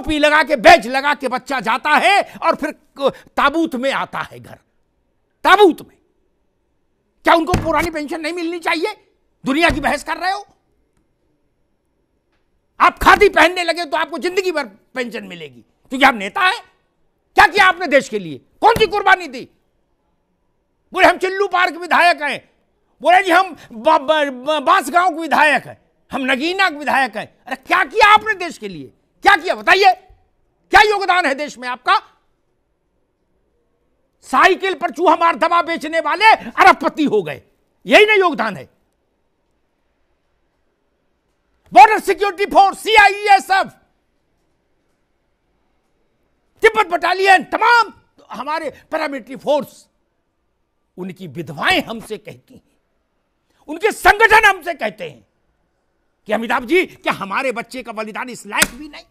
टोपी लगा के बैज लगा के बच्चा जाता है और फिर ताबूत में आता है घर ताबूत में क्या उनको पुरानी पेंशन नहीं मिलनी चाहिए दुनिया की बहस कर रहे हो आप खादी पहनने लगे तो आपको जिंदगी भर पेंशन मिलेगी क्योंकि आप नेता हैं क्या किया आपने देश के लिए कौन सी कुर्बानी दी बोले हम चिल्लू पार्क विधायक हैं बोले जी हम बांसगांव के विधायक हैं हम नगीना के विधायक हैं अरे क्या किया आपने देश के लिए क्या किया बताइए क्या योगदान है देश में आपका साइकिल पर चूहा मार दवा बेचने वाले अरबपति हो गए यही ना योगदान है Border Security Force CISF Tibet battalion तमाम हमारे पैरामिलिट्री फोर्स उनकी विधवाएं हमसे कहती हैं उनके संगठन हमसे कहते हैं कि अमिताभ जी क्या हमारे बच्चे का बलिदान इस लायक भी नहीं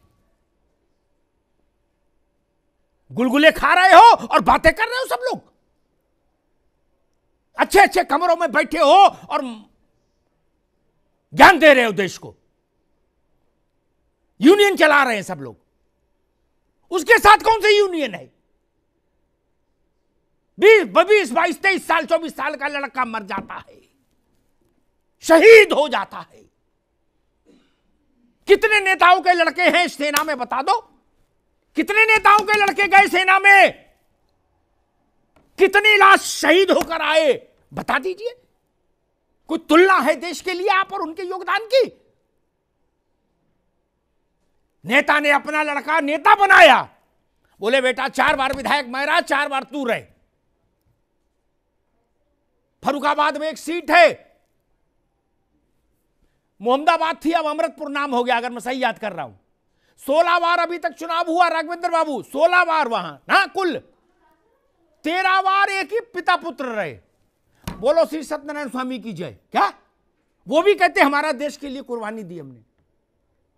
गुलगुले खा रहे हो और बातें कर रहे हो सब लोग अच्छे अच्छे कमरों में बैठे हो और ज्ञान दे रहे हो देश को यूनियन चला रहे हैं सब लोग उसके साथ कौन सा यूनियन है बीस बीस बाईस तेईस साल चौबीस साल का लड़का मर जाता है शहीद हो जाता है कितने नेताओं के लड़के हैं सेना में बता दो कितने नेताओं के लड़के गए सेना में कितनी लाश शहीद होकर आए बता दीजिए कोई तुलना है देश के लिए आप और उनके योगदान की नेता ने अपना लड़का नेता बनाया बोले बेटा चार बार विधायक मैरा चार बार तू रहे फरुखाबाद में एक सीट है मोहम्मदाबाद थी अब अमृतपुर नाम हो गया अगर मैं सही याद कर रहा हूं सोलह बार अभी तक चुनाव हुआ राघवेंद्र बाबू सोलह बार वहां ना कुल तेरह बार एक ही पिता पुत्र रहे बोलो श्री सत्यनारायण स्वामी की जय क्या वो भी कहते हमारा देश के लिए कुर्बानी दी हमने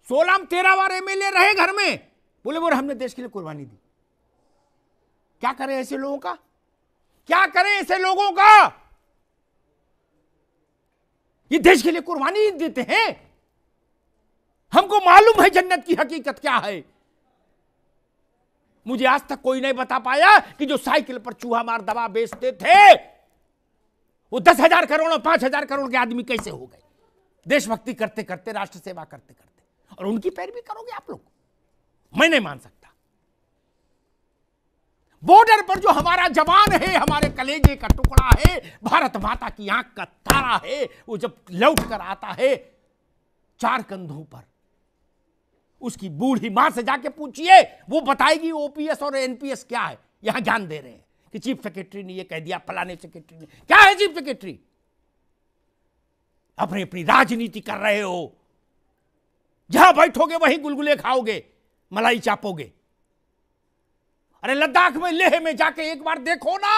सोलह में तेरह बार एमएलए रहे घर में बोले बोले हमने देश के लिए कुर्बानी दी क्या करें ऐसे लोगों का क्या करें ऐसे लोगों का ये देश के लिए कुर्बानी देते हैं हमको मालूम है जन्नत की हकीकत क्या है मुझे आज तक कोई नहीं बता पाया कि जो साइकिल पर चूहा मार दवा बेचते थे वो दस हजार करोड़ और पांच हजार करोड़ के आदमी कैसे हो गए देशभक्ति करते करते राष्ट्र सेवा करते करते और उनकी पैरवी करोगे आप लोग मैं नहीं मान सकता बॉर्डर पर जो हमारा जवान है हमारे कलेजे का टुकड़ा है भारत माता की आंख का तारा है वो जब लौट कर आता है चार कंधों पर उसकी बूढ़ी मां से जाके पूछिए वो बताएगी ओपीएस और एनपीएस क्या है यहां ज्ञान दे रहे हैं कि चीफ सेक्रेटरी ने ये कह दिया फलाने सेक्रेटरी ने क्या है चीफ सेक्रेटरी अपनी अपनी राजनीति कर रहे हो जहां बैठोगे वहीं गुलगुले खाओगे मलाई चापोगे अरे लद्दाख में लेह में जाके एक बार देखो ना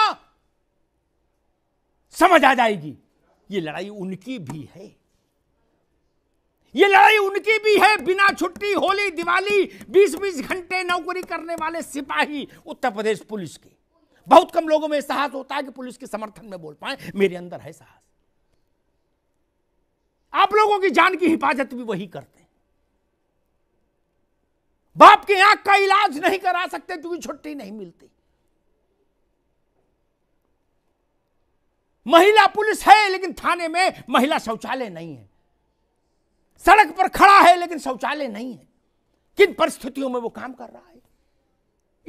समझ आ जाएगी ये लड़ाई उनकी भी है ये लड़ाई उनकी भी है बिना छुट्टी होली दिवाली बीस बीस घंटे नौकरी करने वाले सिपाही उत्तर प्रदेश पुलिस के बहुत कम लोगों में साहस होता है कि पुलिस के समर्थन में बोल पाए मेरे अंदर है साहस आप लोगों की जान की हिफाजत भी वही करते हैं बाप की आंख का इलाज नहीं करा सकते तो क्योंकि छुट्टी नहीं मिलती महिला पुलिस है लेकिन थाने में महिला शौचालय नहीं है सड़क पर खड़ा है लेकिन शौचालय नहीं है किन परिस्थितियों में वो काम कर रहा है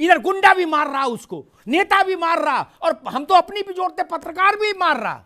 इधर गुंडा भी मार रहा उसको नेता भी मार रहा और हम तो अपनी भी जोड़ते पत्रकार भी मार रहा